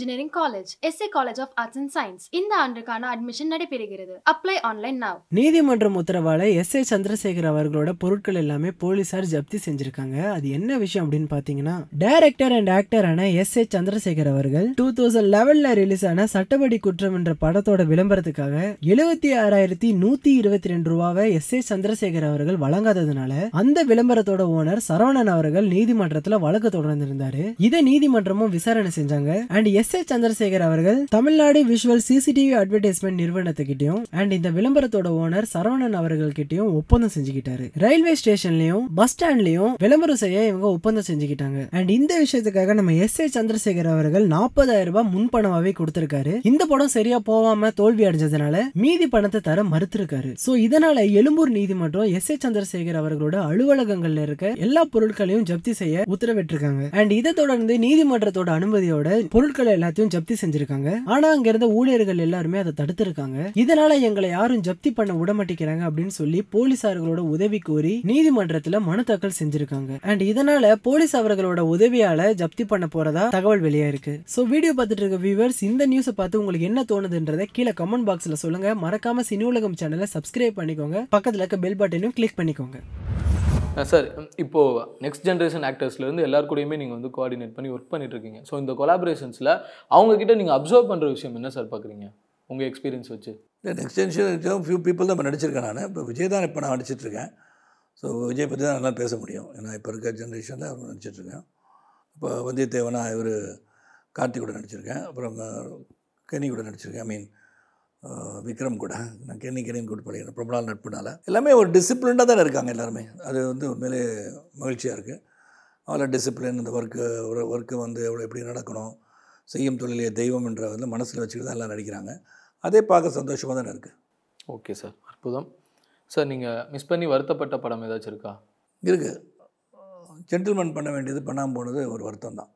engineering college S A college of arts and science இந்த ஆண்டுக்கான admission நடைபெறுகிறது அப்ளை ஆன்லைன் நவ் நீதிமன்றம் உத்தரவால எஸ் ஏ சந்திரசேகர் அவர்களோட பொருட்கள் எல்லாமே போலீசார் ஜப்தி செஞ்சிருக்காங்க அது என்ன விஷயம் அப்படின்னு பாத்தீங்கன்னா டைரக்டர் அண்ட் ஆக்டரான எஸ் ஏ சந்திரசேகர் அவர்கள் டூ தௌசண்ட் லெவன்ல ரிலீஸ் ஆன சட்டப்படி குற்றம் என்ற படத்தோட விளம்பரத்துக்காக எழுபத்தி ஆறாயிரத்தி நூத்தி இருபத்தி ரெண்டு ரூபாவை எஸ் ஏ சந்திரசேகர் அவர்கள் வழங்காததுனால அந்த விளம்பரத்தோட ஓனர் சரவணன் அவர்கள் நீதிமன்றத்துல வழக்கு தொடர்ந்திருந்தாரு இதை நீதிமன்றமும் விசாரணை செஞ்சாங்க and S S A Chandrasekhar அவர்கள் தமிழ்நாடு விஷுவல் சிசிடிவி அட்வர்டைஸ்மெண்ட் நிறுவனத்துக்கிட்டையும் அண்ட் இந்த விளம்பரத்தோட ஓனர் சரவணன் அவர்கள் கிட்டயும் ஒப்பந்தம் செஞ்சுக்கிட்டாரு ரயில்வே ஸ்டேஷன்லயும் பஸ் ஸ்டாண்ட்லயும் விளம்பரம் செய்ய இவங்க ஒப்பந்தம் செஞ்சுக்கிட்டாங்க அண்ட் இந்த விஷயத்துக்காக நம்ம எஸ் ஏ சந்திரசேகர் அவர்கள் நாற்பதாயிரம் ரூபாய் முன்பணமாவே கொடுத்திருக்காரு இந்த படம் சரியா போகாம தோல்வி அடைஞ்சதுனால மீதி பணத்தை தர மறுத்திருக்காரு சோ இதனால எழும்பூர் நீதிமன்றம் எஸ் ஏ சந்திரசேகர் அவர்களோட அலுவலகங்கள்ல இருக்க எல்லா பொருட்களையும் ஜப்தி செய்ய உத்தரவிட்டிருக்காங்க அண்ட் இதை தொடர்ந்து நீதிமன்றத்தோட அனுமதியோட பொருட்களை எல்லாத்தையும் ஜப்தி செஞ்சிருக்காங்க ஆனா அங்க இருந்த ஊழியர்கள் எல்லாருமே அதை தடுத்திருக்காங்க இதனால எங்களை யாரும் ஜப்தி பண்ண விடமாட்டேங்கிறாங்க அப்படின்னு சொல்லி போலீசார்களோட உதவி கோரி நீதிமன்றத்துல மனு தாக்கல் செஞ்சிருக்காங்க அண்ட் இதனால போலீஸ் அவர்களோட உதவியால ஜப்தி பண்ண போறதா தகவல் வெளியா இருக்கு சோ வீடியோ பார்த்துட்டு இருக்க வியூவர்ஸ் இந்த நியூஸை பார்த்து உங்களுக்கு என்ன தோணுதுன்றத கீழே கமெண்ட் பாக்ஸ்ல சொல்லுங்க மறக்காம சினி உலகம் சேனலை சப்ஸ்கிரைப் பண்ணிக்கோங்க பக்கத்துல இருக்க பெல் பட்டனையும் கிளிக் பண்ணிக்கோங்க சார் இப்போது நெக்ஸ்ட் ஜென்ரேஷன் ஆக்டர்ஸ்லேருந்து எல்லார் கூடயுமே நீங்கள் வந்து கோஆர்டினேட் பண்ணி ஒர்க் பண்ணிட்டுருக்கீங்க ஸோ இந்த கொலாபரேஷன்ஸில் அவங்கக்கிட்ட நீங்கள் அப்சர்வ் பண்ணுற விஷயம் என்ன சார் பார்க்குறீங்க உங்கள் எக்ஸ்பீரியன்ஸ் வச்சு இல்லை நெக்ஸ்ட் ஜென்ரேஷன் ஃபியூ பீப்புள் தான் இப்போ நடிச்சிருக்கேன் நான் இப்போ விஜய் தான் இப்போ நான் நடிச்சிட்ருக்கேன் ஸோ விஜய் பற்றி தான் நல்லா பேச முடியும் ஏன்னா இப்போ இருக்கிற ஜென்ரேஷனில் அவர் நடிச்சிட்ருக்கேன் இப்போ வந்தியத்தேவனா இவர் கார்த்திக் கூட நடிச்சிருக்கேன் அப்புறம் கனி கூட நடிச்சிருக்கேன் ஐ மீன் விக்ரம் கூட நான் கென்னிக்கரையும் கூட படிக்கிறேன் ரொம்ப நாள் நட்புனால் எல்லாமே ஒரு டிசிப்ளின்டாக தானே இருக்காங்க எல்லாருமே அது வந்து உண்மையிலே மகிழ்ச்சியாக இருக்குது அவ்வளோ டிசிப்ளின் இந்த ஒர்க்கு ஒரு ஒர்க்கு வந்து எவ்வளோ எப்படி நடக்கணும் செய்யும் தொழிலே தெய்வம் என்ற வந்து மனசில் வச்சுட்டு தான் எல்லாம் நடிக்கிறாங்க அதே பார்க்க சந்தோஷமாக தானே இருக்குது ஓகே சார் அற்புதம் சார் நீங்கள் மிஸ் பண்ணி வருத்தப்பட்ட படம் ஏதாச்சும் இருக்கா இருக்குது ஜென்டில்மேன் பண்ண வேண்டியது பண்ணாமல் போனது ஒரு வருத்தம் தான்